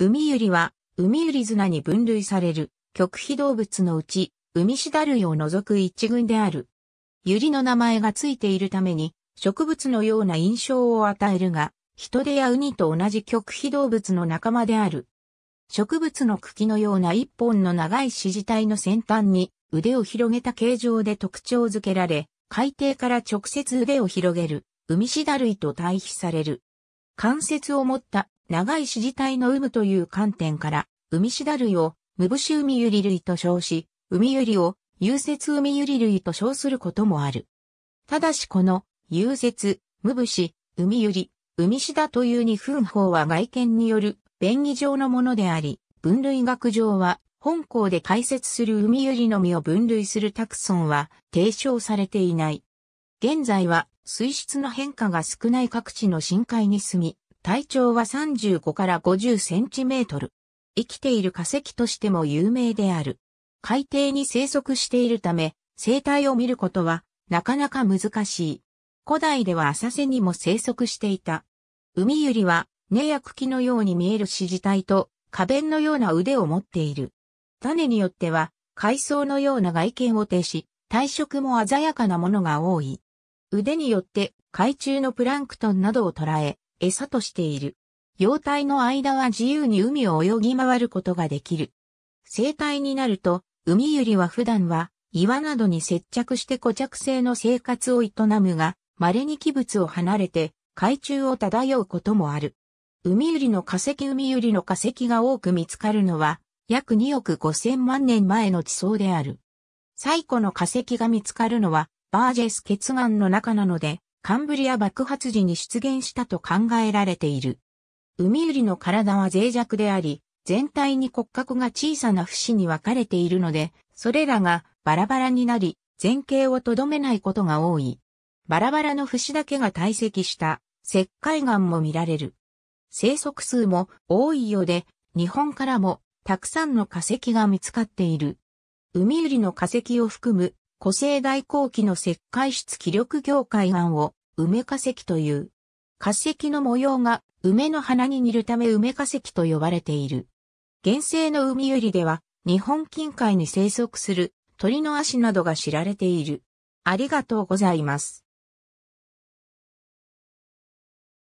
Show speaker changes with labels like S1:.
S1: 海ユリは、海ユリナに分類される、極秘動物のうち、海シダ類を除く一群である。ユリの名前がついているために、植物のような印象を与えるが、ヒトデやウニと同じ極秘動物の仲間である。植物の茎のような一本の長い支持体の先端に腕を広げた形状で特徴づけられ、海底から直接腕を広げる、海シダ類と対比される。関節を持った長い支持体の有無という観点から、海シダ類を、無ウ海ユリ類と称し、海ユリを、融雪海ユリ類と称することもある。ただしこの、融雪、無ミ海リ、ウ海シダという二分法は外見による、便宜上のものであり、分類学上は、本校で解説する海ユリの実を分類するタクソンは提唱されていない。現在は水質の変化が少ない各地の深海に住み、体長は35から50センチメートル。生きている化石としても有名である。海底に生息しているため、生態を見ることはなかなか難しい。古代では浅瀬にも生息していた。海ゆりは根や茎のように見える支持体と花弁のような腕を持っている。種によっては海藻のような外見を呈し、体色も鮮やかなものが多い。腕によって海中のプランクトンなどを捉え、餌としている。幼体の間は自由に海を泳ぎ回ることができる。生体になると、海ゆりは普段は岩などに接着して固着性の生活を営むが、稀に器物を離れて海中を漂うこともある。海ゆりの化石海ゆりの化石が多く見つかるのは、約2億5千万年前の地層である。最古の化石が見つかるのは、バージェス結岩の中なので、カンブリア爆発時に出現したと考えられている。ウミウリの体は脆弱であり、全体に骨格が小さな節に分かれているので、それらがバラバラになり、前景をとどめないことが多い。バラバラの節だけが堆積した石灰岩も見られる。生息数も多いようで、日本からもたくさんの化石が見つかっている。海ウリの化石を含む古生代後期の石灰質気力業界岩を梅化石という。化石の模様が梅の花に似るため梅化石と呼ばれている。原生の海ゆりでは日本近海に生息する鳥の足などが知られている。ありがとうございます。